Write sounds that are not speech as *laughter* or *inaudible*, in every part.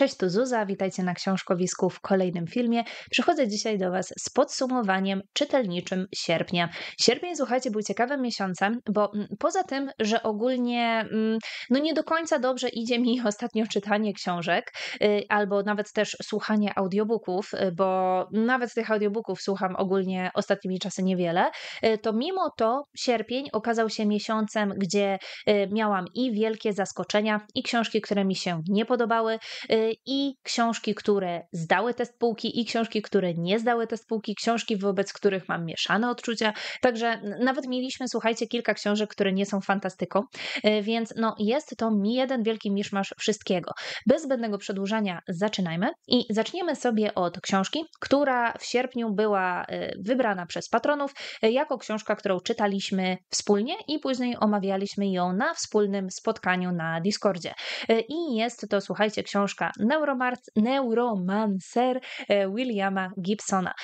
Cześć, tu Zuza, witajcie na Książkowisku w kolejnym filmie. Przychodzę dzisiaj do Was z podsumowaniem czytelniczym sierpnia. Sierpień, słuchajcie, był ciekawym miesiącem, bo mm, poza tym, że ogólnie mm, no nie do końca dobrze idzie mi *laughs* ostatnio czytanie książek, y, albo nawet też słuchanie audiobooków, y, bo nawet tych audiobooków słucham ogólnie ostatnimi czasy niewiele, y, to mimo to sierpień okazał się miesiącem, gdzie miałam i wielkie zaskoczenia, i książki, które mi się nie podobały, i książki, które zdały test półki, i książki, które nie zdały test półki, książki, wobec których mam mieszane odczucia. Także nawet mieliśmy, słuchajcie, kilka książek, które nie są fantastyką, e, więc no, jest to mi jeden wielki miszmasz wszystkiego. Bez zbędnego przedłużania zaczynajmy i zaczniemy sobie od książki, która w sierpniu była e, wybrana przez patronów e, jako książka, którą czytaliśmy wspólnie i później omawialiśmy ją na wspólnym spotkaniu na Discordzie. I jest to, słuchajcie, książka Neuromancer e, Williama Gibsona.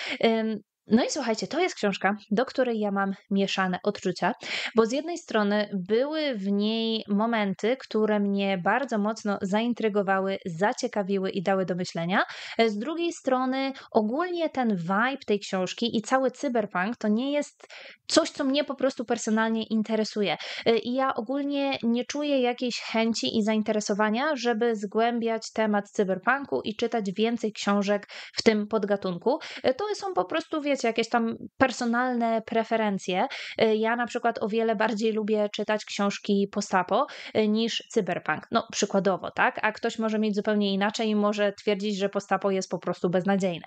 No i słuchajcie, to jest książka, do której ja mam mieszane odczucia, bo z jednej strony były w niej momenty, które mnie bardzo mocno zaintrygowały, zaciekawiły i dały do myślenia. Z drugiej strony ogólnie ten vibe tej książki i cały cyberpunk to nie jest coś, co mnie po prostu personalnie interesuje. I ja ogólnie nie czuję jakiejś chęci i zainteresowania, żeby zgłębiać temat cyberpunku i czytać więcej książek w tym podgatunku. To są po prostu, wiesz, wiecie, jakieś tam personalne preferencje. Y, ja na przykład o wiele bardziej lubię czytać książki postapo y, niż cyberpunk. No przykładowo, tak? A ktoś może mieć zupełnie inaczej i może twierdzić, że postapo jest po prostu beznadziejne.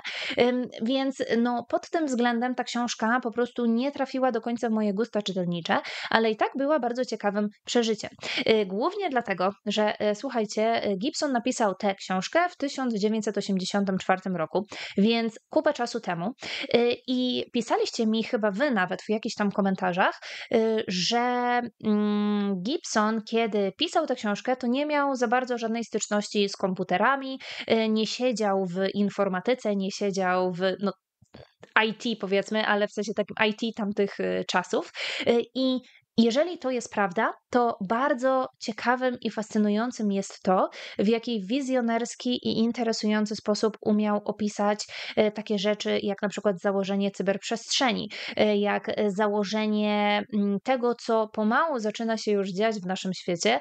Więc no pod tym względem ta książka po prostu nie trafiła do końca w moje gusta czytelnicze, ale i tak była bardzo ciekawym przeżyciem. Y, głównie dlatego, że słuchajcie, Gibson napisał tę książkę w 1984 roku, więc kupę czasu temu i pisaliście mi chyba wy nawet w jakichś tam komentarzach, y, że mm, Gibson, kiedy pisał tę książkę, to nie miał za bardzo żadnej styczności z komputerami, y, nie siedział w informatyce, nie siedział w. No, IT powiedzmy, ale w sensie takim IT tamtych y, czasów. I jeżeli to jest prawda, to bardzo ciekawym i fascynującym jest to, w jaki wizjonerski i interesujący sposób umiał opisać e, takie rzeczy, jak na przykład założenie cyberprzestrzeni, e, jak e, założenie mm, tego, co pomału zaczyna się już dziać w naszym świecie,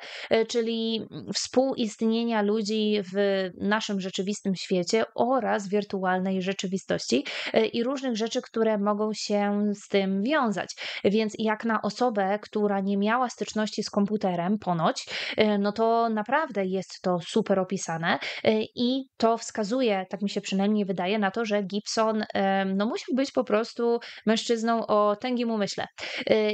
czyli mm, współistnienia ludzi w naszym rzeczywistym świecie oraz wirtualnej rzeczywistości i różnych rzeczy, które mogą się z tym wiązać. Więc jak na osobę, która nie miała styczności z komputerem, ponoć, e, no to naprawdę jest to super opisane e, i to wskazuje, tak mi się przynajmniej wydaje, na to, że Gibson e, no, musiał być po prostu mężczyzną o tęgim umyśle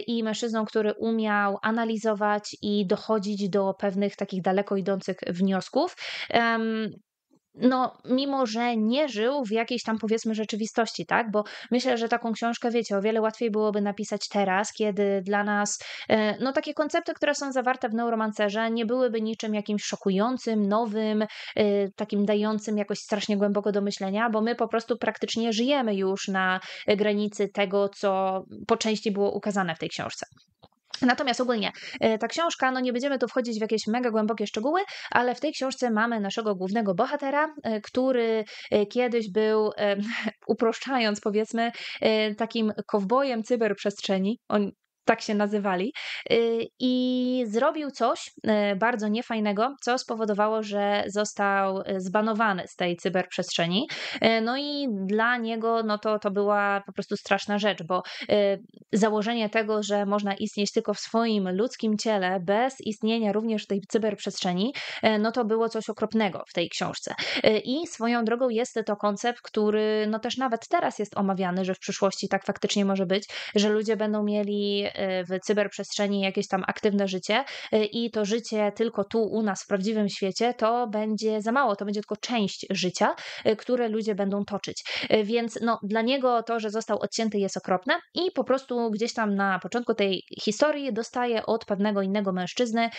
i mężczyzną, który umiał analizować i dochodzić do pewnych takich daleko idących wniosków no, mimo że nie żył w jakiejś tam powiedzmy rzeczywistości, tak? Bo myślę, że taką książkę, wiecie, o wiele łatwiej byłoby napisać teraz, kiedy dla nas, e, no, takie koncepty, które są zawarte w neuromancerze, nie byłyby niczym jakimś szokującym, nowym, e, takim dającym jakoś strasznie głęboko do myślenia, bo my po prostu praktycznie żyjemy już na e, granicy tego, co po części było ukazane w tej książce. Natomiast ogólnie e, ta książka, no nie będziemy tu wchodzić w jakieś mega głębokie szczegóły, ale w tej książce mamy naszego głównego bohatera, e, który e, kiedyś był, *laughs* uproszczając powiedzmy, takim kowbojem cyberprzestrzeni. On tak się nazywali, y, i zrobił coś y, bardzo niefajnego, co spowodowało, że został y, zbanowany z tej cyberprzestrzeni. No i dla niego no to, to była po prostu straszna rzecz, bo założenie tego, że można istnieć tylko w swoim ludzkim ciele, bez istnienia również tej cyberprzestrzeni, no to było coś okropnego w tej książce. I swoją drogą jest to koncept, który no też nawet teraz jest omawiany, że w przyszłości tak faktycznie może być, że ludzie będą mieli w cyberprzestrzeni jakieś tam aktywne życie y, i to życie tylko tu u nas w prawdziwym świecie, to będzie za mało, to będzie tylko część życia, y, które ludzie będą toczyć. Y, więc no, dla niego to, że został odcięty jest okropne i po prostu gdzieś tam na początku tej historii dostaje od pewnego innego mężczyzny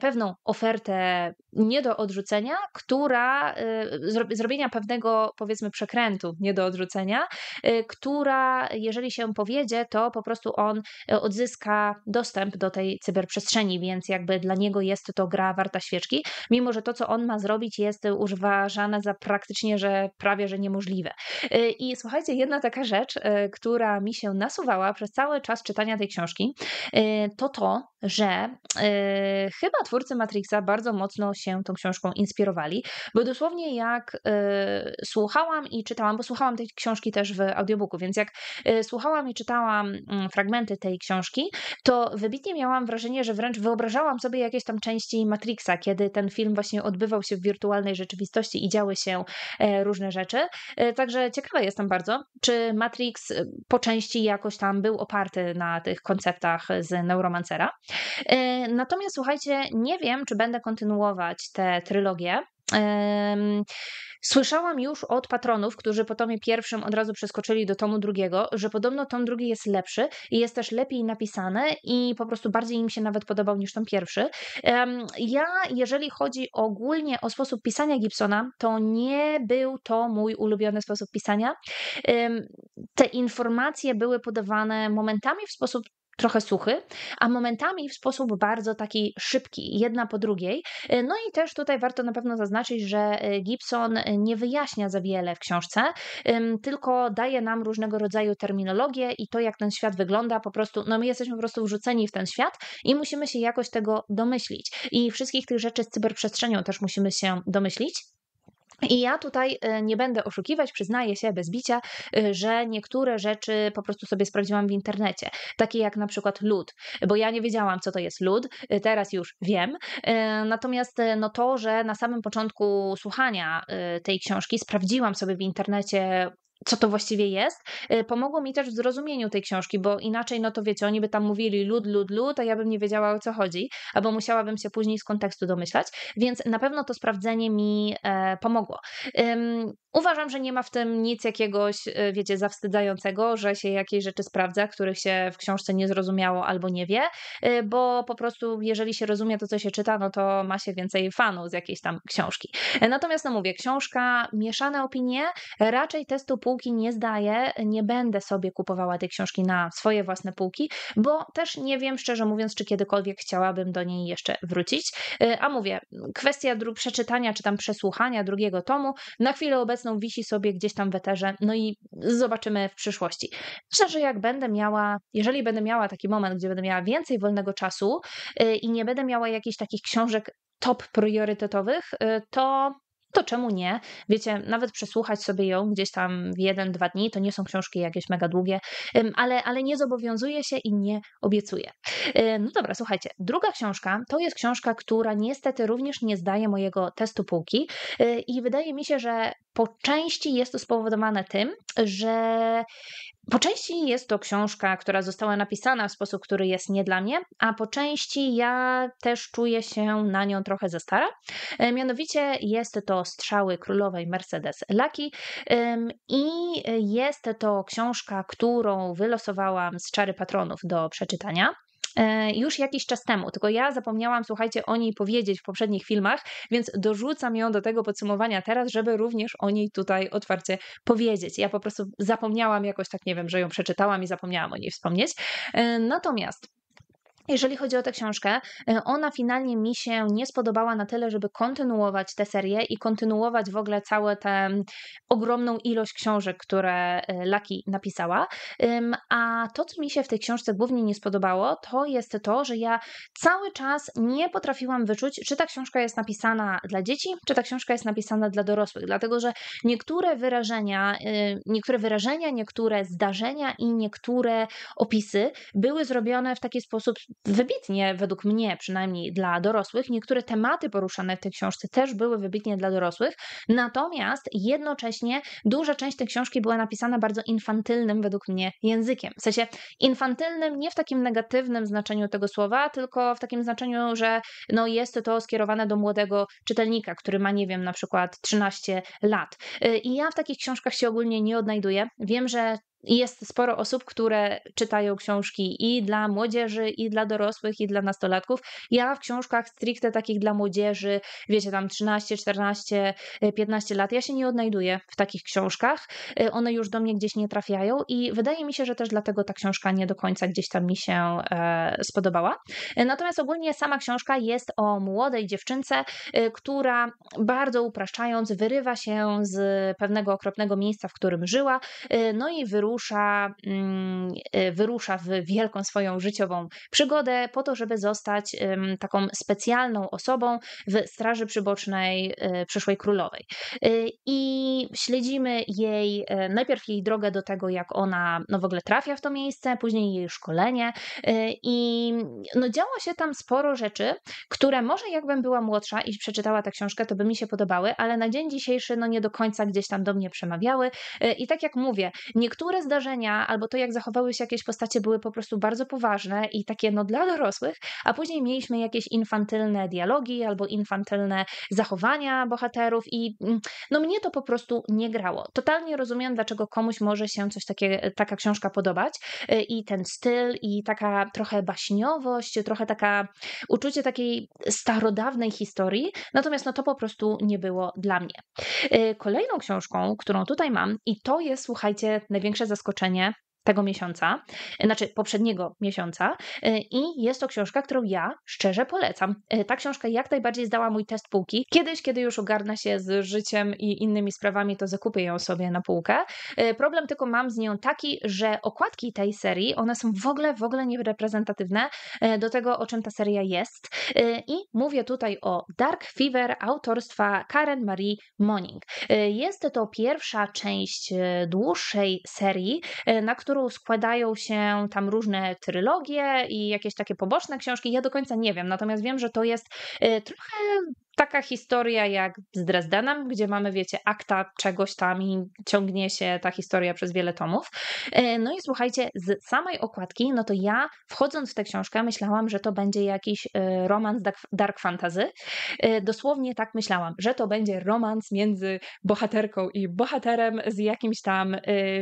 pewną ofertę nie do odrzucenia, która zrobienia pewnego powiedzmy przekrętu nie do odrzucenia, która jeżeli się powiedzie, to po prostu on odzyska zyska dostęp do tej cyberprzestrzeni, więc jakby dla niego jest to gra warta świeczki, mimo że to, co on ma zrobić, jest uważane za praktycznie, że prawie, że niemożliwe. Y, I słuchajcie, jedna taka rzecz, y, która mi się nasuwała przez cały czas czytania tej książki, y, to to, że chyba twórcy Matrixa bardzo mocno się tą książką inspirowali, bo dosłownie jak słuchałam i czytałam, bo słuchałam tej książki też w audiobooku, więc jak słuchałam i czytałam mm, fragmenty tej książki, książki, to wybitnie miałam wrażenie, że wręcz wyobrażałam sobie jakieś tam części Matrixa, kiedy ten film właśnie odbywał się w wirtualnej rzeczywistości i działy się e, różne rzeczy. E, także ciekawa jestem bardzo, czy Matrix e, po części jakoś tam był oparty na tych konceptach z Neuromancera. Natomiast słuchajcie, nie wiem, czy będę kontynuować tę trylogię, Słyszałam już od patronów, którzy po tomie pierwszym od razu przeskoczyli do tomu drugiego, że podobno tom drugi jest lepszy i jest też lepiej napisane i po prostu bardziej im się nawet podobał niż tom pierwszy. Ja, jeżeli chodzi ogólnie o sposób pisania Gibsona, to nie był to mój ulubiony sposób pisania. Te informacje były podawane momentami w sposób trochę suchy, a momentami w sposób bardzo taki szybki, jedna po drugiej. E, no i też tutaj warto na pewno zaznaczyć, że e, Gibson nie wyjaśnia za wiele w książce, tylko daje nam różnego rodzaju terminologię i to, jak ten świat wygląda, po prostu, no my jesteśmy po prostu wrzuceni w ten świat i musimy się jakoś tego domyślić. I wszystkich tych rzeczy z cyberprzestrzenią też musimy się domyślić. I ja tutaj y, nie będę oszukiwać, przyznaję się bez bicia, y, że niektóre rzeczy po prostu sobie sprawdziłam w internecie, takie jak na przykład lód, bo ja nie wiedziałam, co to jest lód, y, teraz już wiem. Natomiast no to, że na samym początku słuchania tej książki sprawdziłam sobie w internecie co to właściwie jest, y, pomogło mi też w zrozumieniu tej książki, bo inaczej, no to wiecie, oni by tam mówili lud, lud, lud, a ja bym nie wiedziała o co chodzi, albo musiałabym się później z kontekstu domyślać, więc na pewno to sprawdzenie mi e, pomogło. Ym, uważam, że nie ma w tym nic jakiegoś, e, wiecie, zawstydzającego, że się jakieś rzeczy sprawdza, których się w książce nie zrozumiało albo nie wie, y, bo po prostu jeżeli się rozumie to, co się czyta, no to ma się więcej fanów z jakiejś tam książki. E, natomiast, no mówię, książka, mieszane opinie, raczej testu pół półki nie zdaję, nie będę sobie kupowała tej książki na swoje własne półki, bo też nie wiem, szczerze mówiąc, czy kiedykolwiek chciałabym do niej jeszcze wrócić. Y, a mówię, kwestia dru- przeczytania czy tam przesłuchania drugiego tomu na chwilę obecną wisi sobie gdzieś tam w eterze, no i zobaczymy w przyszłości. Myślę, że jak będę miała, jeżeli będę miała taki moment, gdzie będę miała więcej wolnego czasu y, i nie będę miała jakichś takich książek top priorytetowych, y, to to czemu nie? Wiecie, nawet przesłuchać sobie ją gdzieś tam w jeden, dwa dni, to nie są książki jakieś mega długie, ale, ale nie zobowiązuje się i nie obiecuje. No dobra, słuchajcie, druga książka to jest książka, która niestety również nie zdaje mojego testu półki e, i wydaje mi się, że po części jest to spowodowane tym, że po części jest to książka, która została napisana w sposób, który jest nie dla mnie, a po części ja też czuję się na nią trochę za stara. E, mianowicie jest to Strzały Królowej Mercedes Lucky i jest to książka, którą wylosowałam z czary patronów do przeczytania. E, już jakiś czas temu, tylko ja zapomniałam, słuchajcie, o niej powiedzieć w poprzednich filmach, więc dorzucam ją do tego podsumowania teraz, żeby również o niej tutaj otwarcie powiedzieć. Ja po prostu zapomniałam jakoś tak, nie wiem, że ją przeczytałam i zapomniałam o niej wspomnieć. E, natomiast jeżeli chodzi o tę książkę, y, ona finalnie mi się nie spodobała na tyle, żeby kontynuować tę serię i kontynuować w ogóle całą tę mm, ogromną ilość książek, które y, Laki napisała. A to, co mi się w tej książce głównie nie spodobało, to jest to, że ja cały czas nie potrafiłam wyczuć, czy ta książka jest napisana dla dzieci, czy ta książka jest napisana dla dorosłych, dlatego że niektóre wyrażenia, y, niektóre wyrażenia, niektóre zdarzenia i niektóre opisy były zrobione w taki sposób wybitnie, według mnie przynajmniej dla dorosłych, niektóre tematy poruszane w tej książce też były wybitnie dla dorosłych, natomiast jednocześnie duża część tej książki była napisana bardzo infantylnym według mnie językiem. W sensie infantylnym nie w takim negatywnym znaczeniu tego słowa, tylko w takim znaczeniu, że no jest to skierowane do młodego czytelnika, który ma, nie wiem, na przykład 13 lat. Y, I ja w takich książkach się ogólnie nie odnajduję. Wiem, że jest sporo osób, które czytają książki i dla młodzieży, i dla dorosłych, i dla nastolatków. Ja w książkach stricte takich dla młodzieży, wiecie, tam 13, 14, 15 lat, ja się nie odnajduję w takich książkach. E, one już do mnie gdzieś nie trafiają i wydaje mi się, że też dlatego ta książka nie do końca gdzieś tam mi się e, spodobała. E, natomiast ogólnie sama książka jest o młodej dziewczynce, która bardzo upraszczając wyrywa się z pewnego okropnego miejsca, w którym żyła, no i wyrusza wyrusza, mm, e, wyrusza w wielką swoją życiową przygodę po to, żeby zostać taką specjalną osobą w Straży Przybocznej e, przyszłej królowej. E, I śledzimy jej, najpierw jej drogę do tego, jak ona no w ogóle trafia w to miejsce, później jej szkolenie i no działo się tam sporo rzeczy, które może jakbym była młodsza i przeczytała tę książkę, to by mi się podobały, ale na dzień dzisiejszy no nie do końca gdzieś tam do mnie przemawiały i tak jak mówię, niektóre zdarzenia albo to, jak zachowały się jakieś postacie, były po prostu bardzo poważne i takie no dla dorosłych, a później mieliśmy jakieś infantylne dialogi albo infantylne zachowania bohaterów i mm, no mnie to po prostu nie grało. Totalnie rozumiem, dlaczego komuś może się coś takie, taka książka podobać y, i ten styl i taka trochę baśniowość, trochę taka uczucie takiej starodawnej historii, natomiast no to po prostu nie było dla mnie. Y, kolejną książką, którą tutaj mam i to jest, słuchajcie, największe zaskoczenie, tego miesiąca, e, znaczy poprzedniego miesiąca, e, i jest to książka, którą ja szczerze polecam. E, ta książka jak najbardziej zdała mój test półki. Kiedyś, kiedy już ogarnę się z życiem i innymi sprawami, to zakupię ją sobie na półkę. Problem tylko mam z nią taki, że okładki tej serii, one są w ogóle, w ogóle niereprezentatywne do tego, o czym ta seria jest. I mówię tutaj o Dark Fever autorstwa Karen Marie Moning. Jest to pierwsza część dłuższej serii, na którą którą składają się tam różne trylogie i jakieś takie poboczne książki. Ja do końca nie wiem, natomiast wiem, że to jest y, trochę taka historia jak z Dresdenem, gdzie mamy, wiecie, akta czegoś tam i ciągnie się ta historia przez wiele tomów. E, no i słuchajcie, z samej okładki, no to ja wchodząc w tę książkę myślałam, że to będzie jakiś e, romans dark fantasy. E, dosłownie tak myślałam, że to będzie romans między bohaterką i bohaterem z jakimś tam,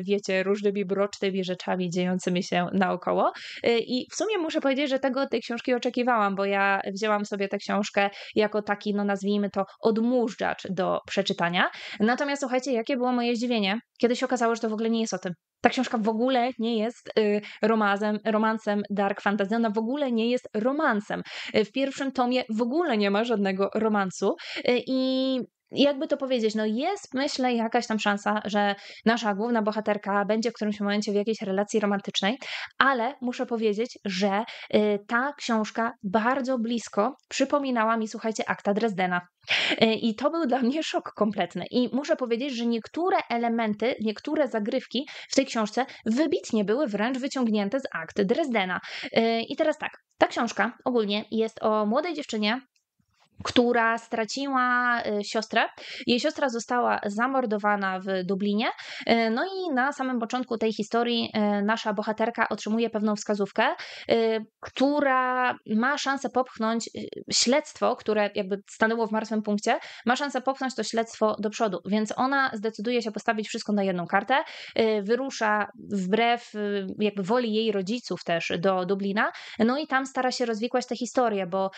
wiecie, różnymi brocznymi rzeczami dziejącymi się naokoło. I w sumie muszę powiedzieć, że tego tej książki oczekiwałam, bo ja wzięłam sobie tę książkę jako taki no nazwijmy to, odmóżdżacz do przeczytania. Natomiast słuchajcie, jakie było moje zdziwienie, kiedy się okazało, że to w ogóle nie jest o tym. Ta książka w ogóle nie jest y, romazem, romansem, dark fantasy, ona w ogóle nie jest romansem. Y, w pierwszym tomie w ogóle nie ma żadnego romansu y, i jakby to powiedzieć, no jest myślę jakaś tam szansa, że nasza główna bohaterka będzie w którymś momencie w jakiejś relacji romantycznej, ale muszę powiedzieć, że y, ta książka bardzo blisko przypominała mi, słuchajcie, akta Dresdena. Y, I to był dla mnie szok kompletny. I muszę powiedzieć, że niektóre elementy, niektóre zagrywki w tej książce wybitnie były wręcz wyciągnięte z akt Dresdena. Y, I teraz tak, ta książka ogólnie jest o młodej dziewczynie, która straciła y, siostrę. Jej siostra została zamordowana w Dublinie. Y, no i na samym początku tej historii y, nasza bohaterka otrzymuje pewną wskazówkę, która ma szansę popchnąć śledztwo, które jakby stanęło w martwym punkcie, ma szansę popchnąć to śledztwo do przodu. Więc ona zdecyduje się postawić wszystko na jedną kartę, wyrusza wbrew jakby woli jej rodziców też do Dublina. No i tam stara się rozwikłać tę historię, bo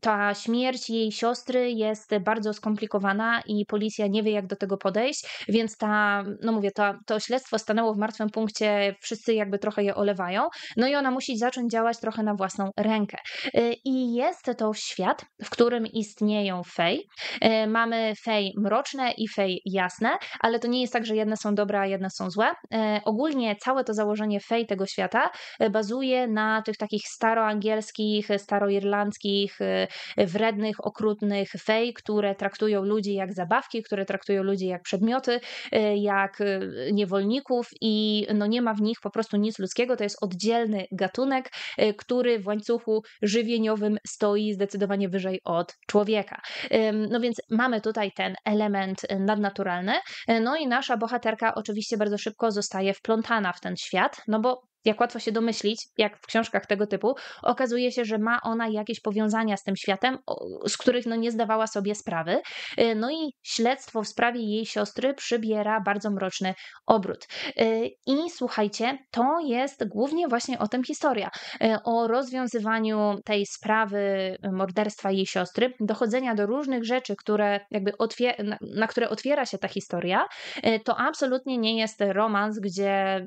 ta śmierć śmierć jej siostry jest bardzo skomplikowana i policja nie wie, jak do tego podejść, więc ta, no mówię, to, to śledztwo stanęło w martwym punkcie, wszyscy jakby trochę je olewają, no i ona musi zacząć działać trochę na własną rękę. Y, I jest to świat, w którym istnieją fej. Y, mamy fej mroczne i fej jasne, ale to nie jest tak, że jedne są dobre, a jedne są złe. Y, ogólnie całe to założenie fej tego świata bazuje na tych takich staroangielskich, staroirlandzkich, wred okrutnych fej, które traktują ludzi jak zabawki, które traktują ludzi jak przedmioty, e, jak e, niewolników i no nie ma w nich po prostu nic ludzkiego. To jest oddzielny gatunek, e, który w łańcuchu żywieniowym stoi zdecydowanie wyżej od człowieka. No więc mamy tutaj ten element nadnaturalny. No i nasza bohaterka oczywiście bardzo szybko zostaje wplątana w ten świat, no bo jak łatwo się domyślić, jak w książkach tego typu, okazuje się, że ma ona jakieś powiązania z tym światem, z których no nie zdawała sobie sprawy. Y, no i śledztwo w sprawie jej siostry przybiera bardzo mroczny obrót. Y, I słuchajcie, to jest głównie właśnie o tym historia. Y, o rozwiązywaniu tej sprawy morderstwa jej siostry, dochodzenia do różnych rzeczy, które jakby na, na które otwiera się ta historia. To absolutnie nie jest romans, gdzie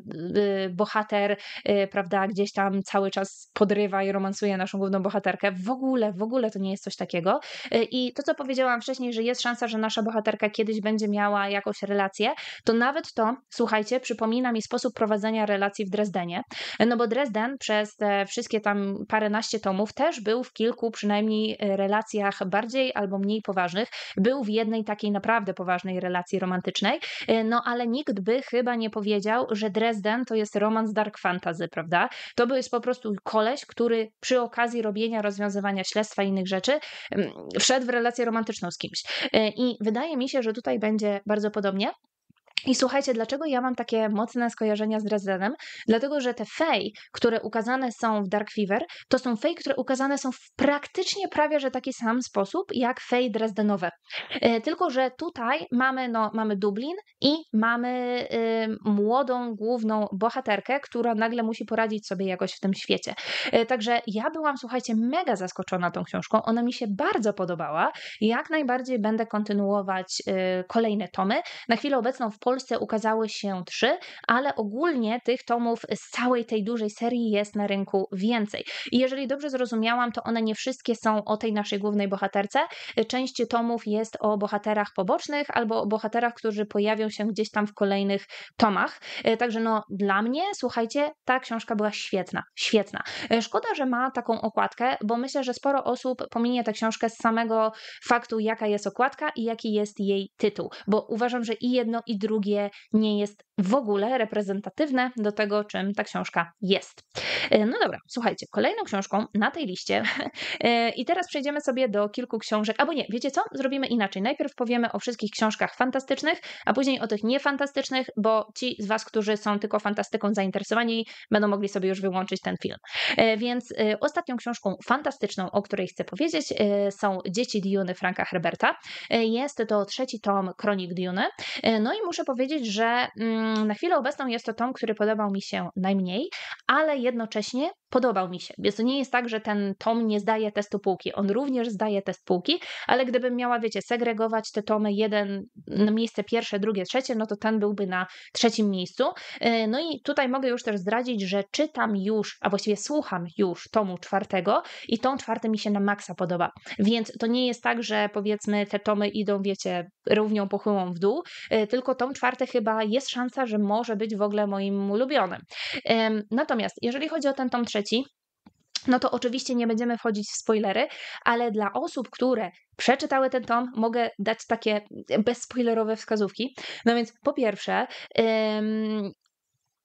bohater Y, prawda, gdzieś tam cały czas podrywa i romansuje naszą główną bohaterkę. W ogóle, w ogóle to nie jest coś takiego. Y, I to, co powiedziałam wcześniej, że jest szansa, że nasza bohaterka kiedyś będzie miała jakąś relację, to nawet to, słuchajcie, przypomina mi sposób prowadzenia relacji w Dresdenie. No bo Dresden przez te wszystkie tam paręnaście tomów też był w kilku przynajmniej y, relacjach bardziej albo mniej poważnych. Był w jednej takiej naprawdę poważnej relacji romantycznej, no ale nikt by chyba nie powiedział, że Dresden to jest romans dark fantasy fantazy, prawda? To był jest po prostu koleś, który przy okazji robienia, rozwiązywania śledztwa i innych rzeczy mm, wszedł w relację romantyczną z kimś. E, I wydaje mi się, że tutaj będzie bardzo podobnie. I słuchajcie, dlaczego ja mam takie mocne skojarzenia z Dresdenem? Dlatego, że te fej, które ukazane są w Dark Fever, to są fej, które ukazane są w praktycznie prawie że taki sam sposób, jak fej drezdenowe. E, tylko, że tutaj mamy, no, mamy Dublin i mamy y, młodą, główną bohaterkę, która nagle musi poradzić sobie jakoś w tym świecie. E, także ja byłam, słuchajcie, mega zaskoczona tą książką. Ona mi się bardzo podobała. Jak najbardziej będę kontynuować y, kolejne tomy. Na chwilę obecną w Polsce ukazały się trzy, ale ogólnie tych tomów z całej tej dużej serii jest na rynku więcej. I jeżeli dobrze zrozumiałam, to one nie wszystkie są o tej naszej głównej bohaterce. Część tomów jest o bohaterach pobocznych albo o bohaterach, którzy pojawią się gdzieś tam w kolejnych tomach. E, także no dla mnie, słuchajcie, ta książka była świetna, świetna. E, szkoda, że ma taką okładkę, bo myślę, że sporo osób pominie tę książkę z samego faktu, jaka jest okładka i jaki jest jej tytuł, bo uważam, że i jedno i drugie drugie nie jest w ogóle reprezentatywne do tego, czym ta książka jest. E, no dobra, słuchajcie, kolejną książką na tej liście *laughs* e, i teraz przejdziemy sobie do kilku książek, albo nie, wiecie co? Zrobimy inaczej. Najpierw powiemy o wszystkich książkach fantastycznych, a później o tych niefantastycznych, bo ci z Was, którzy są tylko fantastyką zainteresowani, będą mogli sobie już wyłączyć ten film. E, więc ostatnią książką fantastyczną, o której chcę powiedzieć, są Dzieci Diuny Franka Herberta. Jest to trzeci tom Kronik Diuny. No i muszę powiedzieć, że mm, Mm, na chwilę obecną jest to tom, który podobał mi się najmniej, ale jednocześnie podobał mi się. Więc to nie jest tak, że ten tom nie zdaje testu półki. On również zdaje test półki, ale gdybym miała, wiecie, segregować te tomy jeden na no, miejsce pierwsze, drugie, trzecie, no to ten byłby na trzecim miejscu. E, no i tutaj mogę już też zdradzić, że czytam już, a właściwie słucham już tomu czwartego i tom czwarty mi się na maksa podoba. Więc to nie jest tak, że powiedzmy te tomy idą, wiecie, równią pochyłą w dół, e, tylko tom czwarty chyba jest szansa, że może być w ogóle moim ulubionym. Natomiast jeżeli chodzi o ten tom trzeci, trzeci, no to oczywiście nie będziemy wchodzić w spoilery, ale dla osób, które przeczytały ten tom, mogę dać takie bezspoilerowe wskazówki. No więc po pierwsze,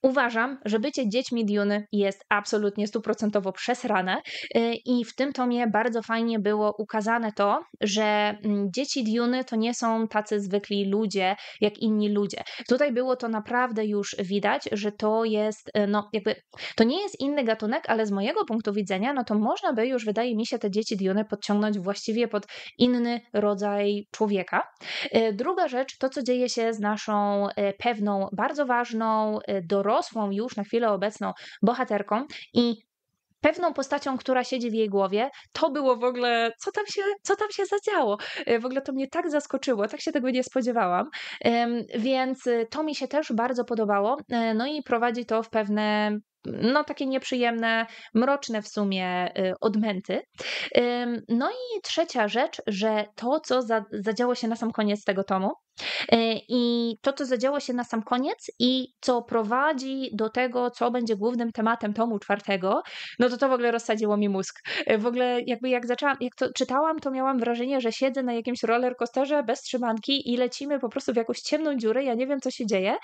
Uważam, że bycie dziećmi Duny jest absolutnie stuprocentowo przesrane y, i w tym tomie bardzo fajnie było ukazane to, że mm, dzieci Duny to nie są tacy zwykli ludzie, jak inni ludzie. Tutaj było to naprawdę już widać, że to jest, y, no jakby, to nie jest inny gatunek, ale z mojego punktu widzenia, no to można by już, wydaje mi się, te dzieci Duny podciągnąć właściwie pod inny rodzaj człowieka. Y, druga rzecz, to co dzieje się z naszą pewną, bardzo ważną, dorosłą dorosłą już na chwilę obecną bohaterką i pewną postacią, która siedzi w jej głowie, to było w ogóle, co tam się, co tam się zadziało. E, w ogóle to mnie tak zaskoczyło, tak się tego nie spodziewałam. Więc e, to mi się też bardzo podobało. E, no i prowadzi to w pewne no takie nieprzyjemne, mroczne w sumie y, odmęty. No i trzecia rzecz, że to, co za, zadziało się na sam koniec tego tomu y, i to, co zadziało się na sam koniec i co prowadzi do tego, co będzie głównym tematem tomu czwartego, no to to w ogóle rozsadziło mi mózg. Y, w ogóle jakby jak zaczęłam, jak to czytałam, to miałam wrażenie, że siedzę na jakimś rollercoasterze bez trzymanki i lecimy po prostu w jakąś ciemną dziurę, ja nie wiem, co się dzieje,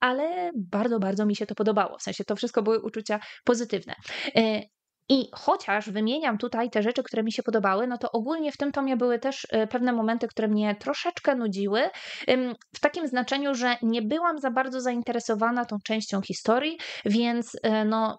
ale bardzo, bardzo mi się to podobało. W sensie to wszystko było były uczucia pozytywne. E, I chociaż wymieniam tutaj te rzeczy, które mi się podobały, no to ogólnie w tym tomie były też e, pewne momenty, które mnie troszeczkę nudziły, w takim znaczeniu, że nie byłam za bardzo zainteresowana tą częścią historii, więc e, no,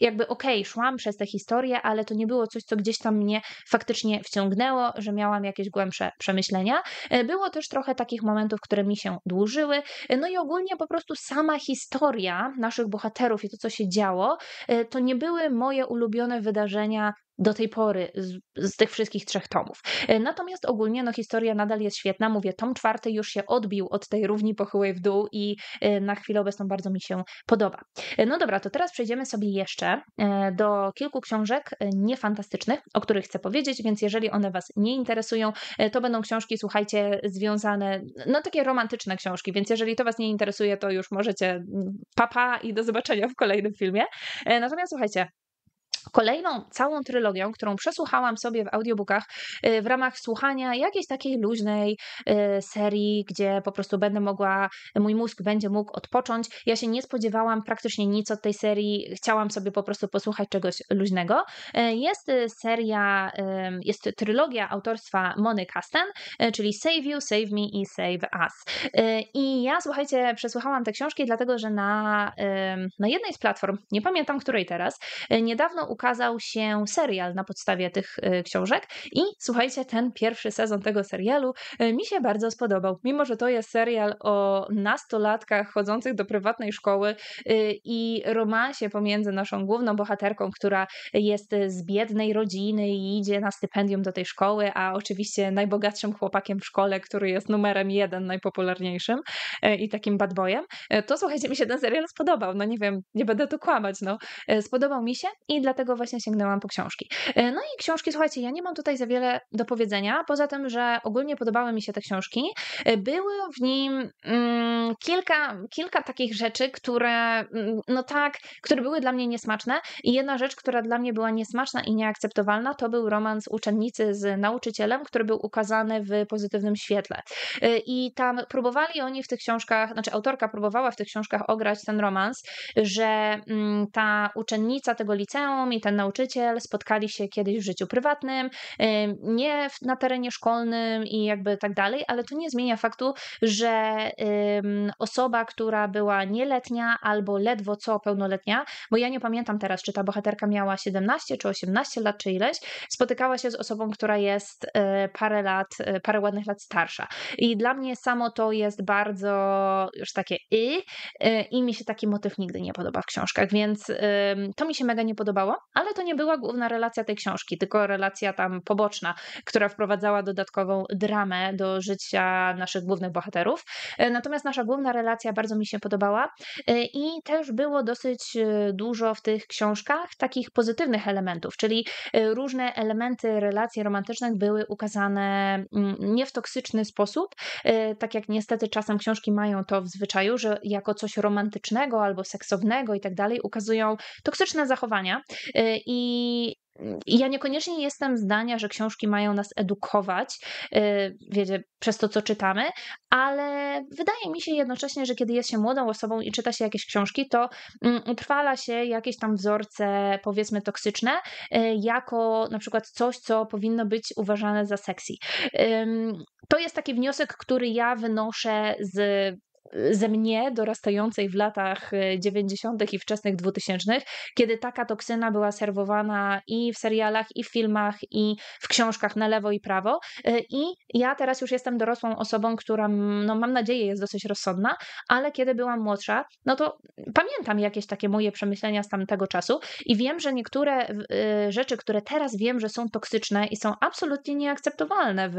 jakby okej, okay, szłam przez tę historię, ale to nie było coś, co gdzieś tam mnie faktycznie wciągnęło, że miałam jakieś głębsze przemyślenia. E, było też trochę takich momentów, które mi się dłużyły. E, no i ogólnie po prostu sama historia naszych bohaterów i to, co się działo, e, to nie były moje ulubione wydarzenia do tej pory z, z, tych wszystkich trzech tomów. E, natomiast ogólnie no, historia nadal jest świetna. Mówię, tom czwarty już się odbił od tej równi pochyłej w dół i e, na chwilę obecną bardzo mi się podoba. E, no dobra, to teraz przejdziemy sobie jeszcze do kilku książek niefantastycznych, o których chcę powiedzieć, więc jeżeli one Was nie interesują, to będą książki, słuchajcie, związane, no takie romantyczne książki, więc jeżeli to Was nie interesuje, to już możecie mm, papa pa i do zobaczenia w kolejnym filmie. Natomiast słuchajcie, Kolejną całą trylogią, którą przesłuchałam sobie w audiobookach y, w ramach słuchania jakiejś takiej luźnej y, serii, gdzie po prostu będę mogła, mój mózg będzie mógł odpocząć. Ja się nie spodziewałam praktycznie nic od tej serii, chciałam sobie po prostu posłuchać czegoś luźnego. Y, jest seria, jest trylogia autorstwa Mony Kasten, czyli Save You, Save Me i Save Us. I ja, słuchajcie, przesłuchałam te książki, dlatego że na, na jednej z platform, nie pamiętam której teraz, niedawno ukazał się serial na podstawie tych y, książek i słuchajcie, ten pierwszy sezon tego serialu y, mi się bardzo spodobał. Mimo, że to jest serial o nastolatkach chodzących do prywatnej szkoły y, i romansie pomiędzy naszą główną bohaterką, która jest z biednej rodziny i idzie na stypendium do tej szkoły, a oczywiście najbogatszym chłopakiem w szkole, który jest numerem jeden najpopularniejszym i takim bad boyem, to słuchajcie, mi się ten serial spodobał. No nie wiem, nie będę tu kłamać, no. Spodobał mi się i dlatego dlatego właśnie sięgnęłam po książki. E, no i książki, słuchajcie, ja nie mam tutaj za wiele do powiedzenia, poza tym, że ogólnie podobały mi się te książki. E, były w nim mm, kilka, kilka takich rzeczy, które, mm, no tak, które były dla mnie niesmaczne i jedna rzecz, która dla mnie była niesmaczna i nieakceptowalna, to był romans uczennicy z nauczycielem, który był ukazany w pozytywnym świetle. E, I tam próbowali oni w tych książkach, znaczy autorka próbowała w tych książkach ograć ten romans, że mm, ta uczennica tego liceum i ten nauczyciel spotkali się kiedyś w życiu prywatnym, y, nie na terenie szkolnym i jakby tak dalej, ale to nie zmienia faktu, że osoba, która była nieletnia albo ledwo co pełnoletnia, bo ja nie pamiętam teraz, czy ta bohaterka miała 17 czy 18 lat, czy ileś, spotykała się z osobą, która jest y, parę lat, y, parę ładnych lat starsza. I dla mnie samo to jest bardzo już takie i, i mi się taki motyw nigdy nie podoba w książkach, więc to mi się mega nie podobało ale to nie była główna relacja tej książki, tylko relacja tam poboczna, która wprowadzała dodatkową dramę do życia naszych głównych bohaterów. E, natomiast nasza główna relacja bardzo mi się podobała e, i też było dosyć e, dużo w tych książkach takich pozytywnych elementów, czyli różne elementy relacji romantycznych były ukazane mm, nie w toksyczny sposób, tak jak niestety czasem książki mają to w zwyczaju, że jako coś romantycznego albo seksownego i tak dalej ukazują toksyczne zachowania, Y, I ja niekoniecznie jestem zdania, że książki mają nas edukować, y, wiecie, przez to, co czytamy, ale wydaje mi się jednocześnie, że kiedy jest się młodą osobą i czyta się jakieś książki, to mm, utrwala się jakieś tam wzorce, powiedzmy, toksyczne, y, jako na przykład coś, co powinno być uważane za sexy. To jest taki wniosek, który ja wynoszę z ze mnie dorastającej w latach 90. E, i wczesnych 2000, kiedy taka toksyna była serwowana i w serialach, i w filmach, i w książkach na lewo i prawo. E, I ja teraz już jestem dorosłą osobą, która, no mam nadzieję, jest dosyć rozsądna, ale kiedy byłam młodsza, no to pamiętam jakieś takie moje przemyślenia z tamtego czasu i wiem, że niektóre e, rzeczy, które teraz wiem, że są toksyczne i są absolutnie nieakceptowalne w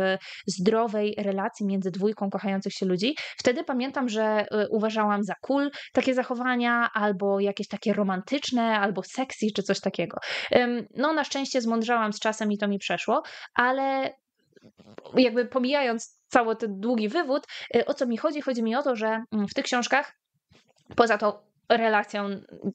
zdrowej relacji między dwójką kochających się ludzi, wtedy pamiętam, że że y, uważałam za cool takie zachowania, albo jakieś takie romantyczne, albo sexy, czy coś takiego. No, na szczęście zmądrzałam z czasem i to mi przeszło, ale jakby pomijając cały ten długi wywód, y, o co mi chodzi? Chodzi mi o to, że mm, w tych książkach Poza tą relacją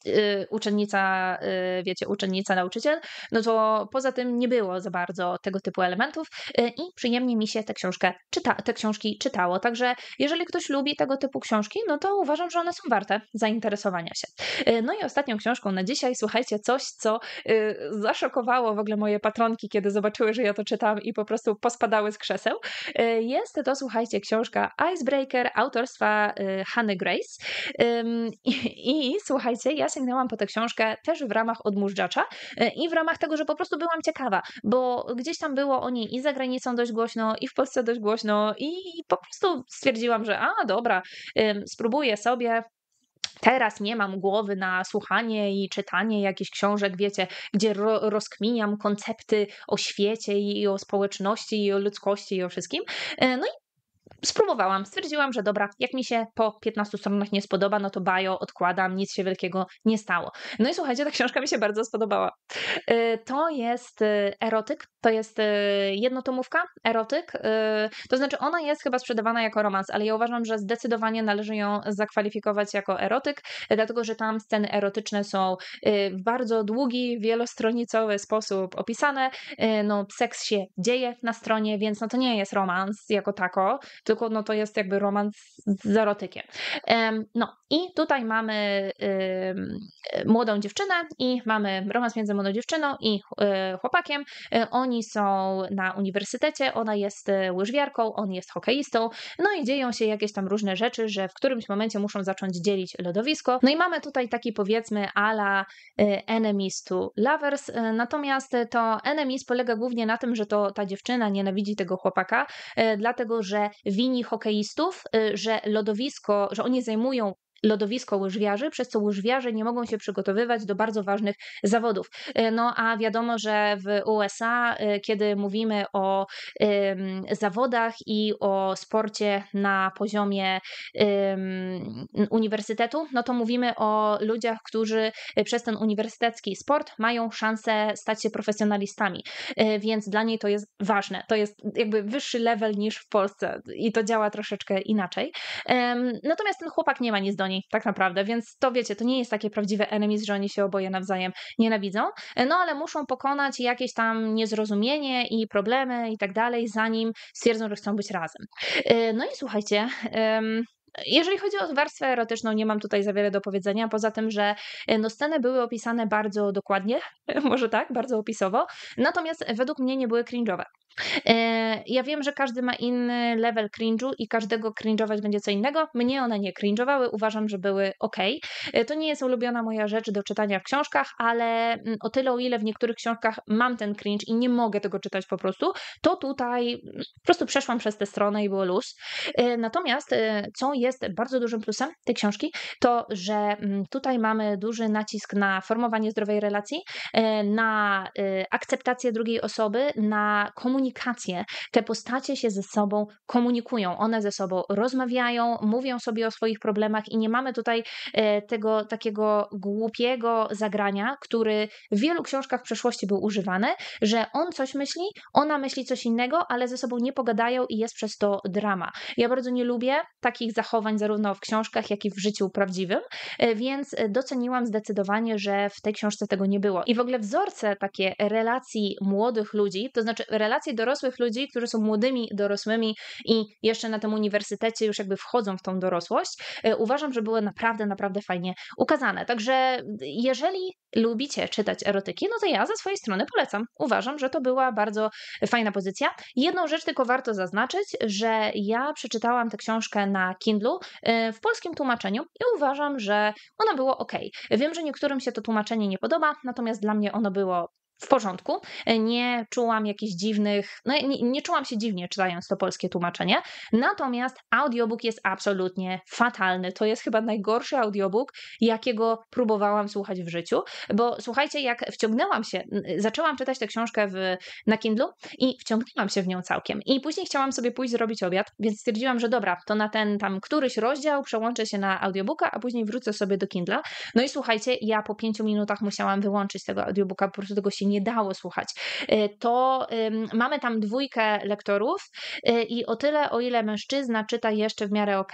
y, uczennica, y, wiecie, uczennica, nauczyciel, no to poza tym nie było za bardzo tego typu elementów y, i przyjemnie mi się tę książkę czyta, te książki czytało. Także jeżeli ktoś lubi tego typu książki, no to uważam, że one są warte zainteresowania się. Y, no i ostatnią książką na dzisiaj, słuchajcie, coś, co y, zaszokowało w ogóle moje patronki, kiedy zobaczyły, że ja to czytam i po prostu pospadały z krzeseł. Y, jest to, słuchajcie, książka Icebreaker autorstwa Hanny Grace. *laughs* I słuchajcie, ja sięgnęłam po tę książkę też w ramach odmurzacza e, i w ramach tego, że po prostu byłam ciekawa, bo gdzieś tam było o niej i za granicą dość głośno, i w Polsce dość głośno, i po prostu stwierdziłam, że a dobra, spróbuję sobie, Teraz nie mam głowy na słuchanie i czytanie jakichś książek, wiecie, gdzie ro rozkminiam koncepty o świecie i o społeczności i o ludzkości i o wszystkim. E, no i Spróbowałam, stwierdziłam, że dobra, jak mi się po 15 stronach nie spodoba, no to bajo, odkładam, nic się wielkiego nie stało. No i słuchajcie, ta książka mi się bardzo spodobała. Y, to jest y, erotyk, to jest y, jednotomówka, erotyk, to znaczy ona jest chyba sprzedawana jako romans, ale ja uważam, że zdecydowanie należy ją zakwalifikować jako erotyk, dlatego że tam sceny erotyczne są w bardzo długi, wielostronicowy sposób opisane, no seks się dzieje na stronie, więc no to nie jest romans jako tako, tylko no to jest jakby romans z erotykiem. No i tutaj mamy młodą dziewczynę i mamy romans między młodą dziewczyną i e, chłopakiem. E, oni są na uniwersytecie, ona jest e, łyżwiarką, on jest hokeistą, no i dzieją się jakieś tam różne rzeczy, że w którymś momencie muszą zacząć dzielić lodowisko. No i mamy tutaj taki powiedzmy ala enemies to lovers, natomiast to enemies polega głównie na tym, że to ta dziewczyna nienawidzi tego chłopaka, dlatego że wie linii hokeistów, y, że lodowisko, że oni zajmują lodowisko łyżwiarzy, przez co łyżwiarze nie mogą się przygotowywać do bardzo ważnych zawodów. E, no a wiadomo, że w USA, e, kiedy mówimy o zawodach i o sporcie na poziomie uniwersytetu, no to mówimy o ludziach, którzy e, przez ten uniwersytecki sport mają szansę stać się profesjonalistami, więc dla niej to jest ważne. To jest jakby wyższy level niż w Polsce i to działa troszeczkę inaczej. natomiast ten chłopak nie ma nic do tak naprawdę, więc to wiecie, to nie jest takie prawdziwe enemies, że oni się oboje nawzajem nienawidzą, e, no ale muszą pokonać jakieś tam niezrozumienie i problemy i tak dalej, zanim stwierdzą, że chcą być razem. E, no i słuchajcie, Jeżeli chodzi o warstwę erotyczną, nie mam tutaj za wiele do powiedzenia, poza tym, że e, no, sceny były opisane bardzo dokładnie, *laughs* może tak, bardzo opisowo, natomiast według mnie nie były cringe'owe. E, ja wiem, że każdy ma inny level cringe'u i każdego cringe'ować będzie co innego. Mnie one nie cringe'owały, uważam, że były ok. E, to nie jest ulubiona moja rzecz do czytania w książkach, ale mm, o tyle, o ile w niektórych książkach mam ten cringe i nie mogę tego czytać po prostu, to tutaj mm, po prostu przeszłam przez tę stronę i było luz. E, natomiast co jest bardzo dużym plusem tej książki, to że mm, tutaj mamy duży nacisk na formowanie zdrowej relacji, na akceptację drugiej osoby, na komunikację komunikację. Te postacie się ze sobą komunikują, one ze sobą rozmawiają, mówią sobie o swoich problemach i nie mamy tutaj e, tego takiego głupiego zagrania, który w wielu książkach w przeszłości był używany, że on coś myśli, ona myśli coś innego, ale ze sobą nie pogadają i jest przez to drama. Ja bardzo nie lubię takich zachowań zarówno w książkach, jak i w życiu prawdziwym, e, więc doceniłam zdecydowanie, że w tej książce tego nie było. I w ogóle wzorce takie relacji młodych ludzi, to znaczy relacje generację dorosłych ludzi, którzy są młodymi dorosłymi i jeszcze na tym uniwersytecie już jakby wchodzą w tą dorosłość, e, uważam, że były naprawdę, naprawdę fajnie ukazane. Także jeżeli lubicie czytać erotyki, no to ja ze swojej strony polecam. Uważam, że to była bardzo fajna pozycja. Jedną rzecz tylko warto zaznaczyć, że ja przeczytałam tę książkę na Kindle e, w polskim tłumaczeniu i uważam, że ona było ok. Wiem, że niektórym się to tłumaczenie nie podoba, natomiast dla mnie ono było w porządku. Nie czułam jakichś dziwnych, no nie, nie czułam się dziwnie czytając to polskie tłumaczenie. Natomiast audiobook jest absolutnie fatalny. To jest chyba najgorszy audiobook, jakiego próbowałam słuchać w życiu, bo słuchajcie, jak wciągnęłam się, zaczęłam czytać tę książkę w, na Kindle i wciągnęłam się w nią całkiem. I później chciałam sobie pójść zrobić obiad, więc stwierdziłam, że dobra, to na ten tam któryś rozdział przełączę się na audiobooka, a później wrócę sobie do Kindla. No i słuchajcie, ja po pięciu minutach musiałam wyłączyć tego audiobooka, po prostu tego się nie dało słuchać, y, to mamy tam dwójkę lektorów y, i o tyle, o ile mężczyzna czyta jeszcze w miarę ok,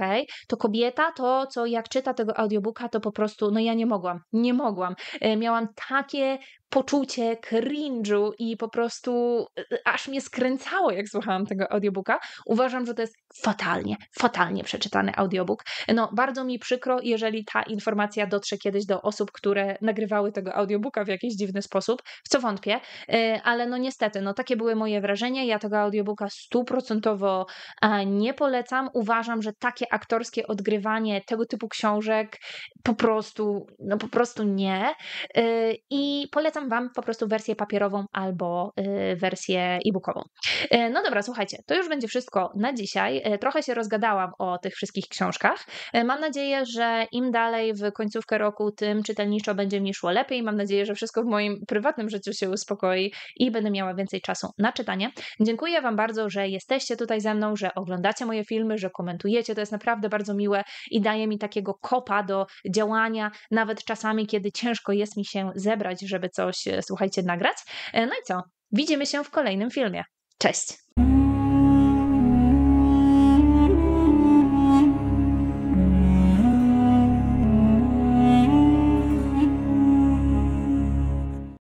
to kobieta to, co jak czyta tego audiobooka, to po prostu, no ja nie mogłam, nie mogłam. Y, miałam takie poczucie cringe'u i po prostu y, aż mnie skręcało, jak słuchałam tego audiobooka. Uważam, że to jest fatalnie, fatalnie przeczytany audiobook. No, bardzo mi przykro, jeżeli ta informacja dotrze kiedyś do osób, które nagrywały tego audiobooka w jakiś dziwny sposób, w co wątpię, y, ale no niestety, no takie były moje wrażenia. Ja tego audiobooka stuprocentowo nie polecam. Uważam, że takie aktorskie odgrywanie tego typu książek po prostu, no po prostu nie. Y, I polecam polecam Wam po prostu wersję papierową albo y, wersję e-bookową. E, no dobra, słuchajcie, to już będzie wszystko na dzisiaj. E, trochę się rozgadałam o tych wszystkich książkach. E, mam nadzieję, że im dalej w końcówkę roku, tym czytelniczo będzie mi szło lepiej. Mam nadzieję, że wszystko w moim prywatnym życiu się uspokoi i będę miała więcej czasu na czytanie. Dziękuję Wam bardzo, że jesteście tutaj ze mną, że oglądacie moje filmy, że komentujecie. To jest naprawdę bardzo miłe i daje mi takiego kopa do działania, nawet czasami, kiedy ciężko jest mi się zebrać, żeby coś coś, słuchajcie, nagrać. E, no i co? Widzimy się w kolejnym filmie. Cześć!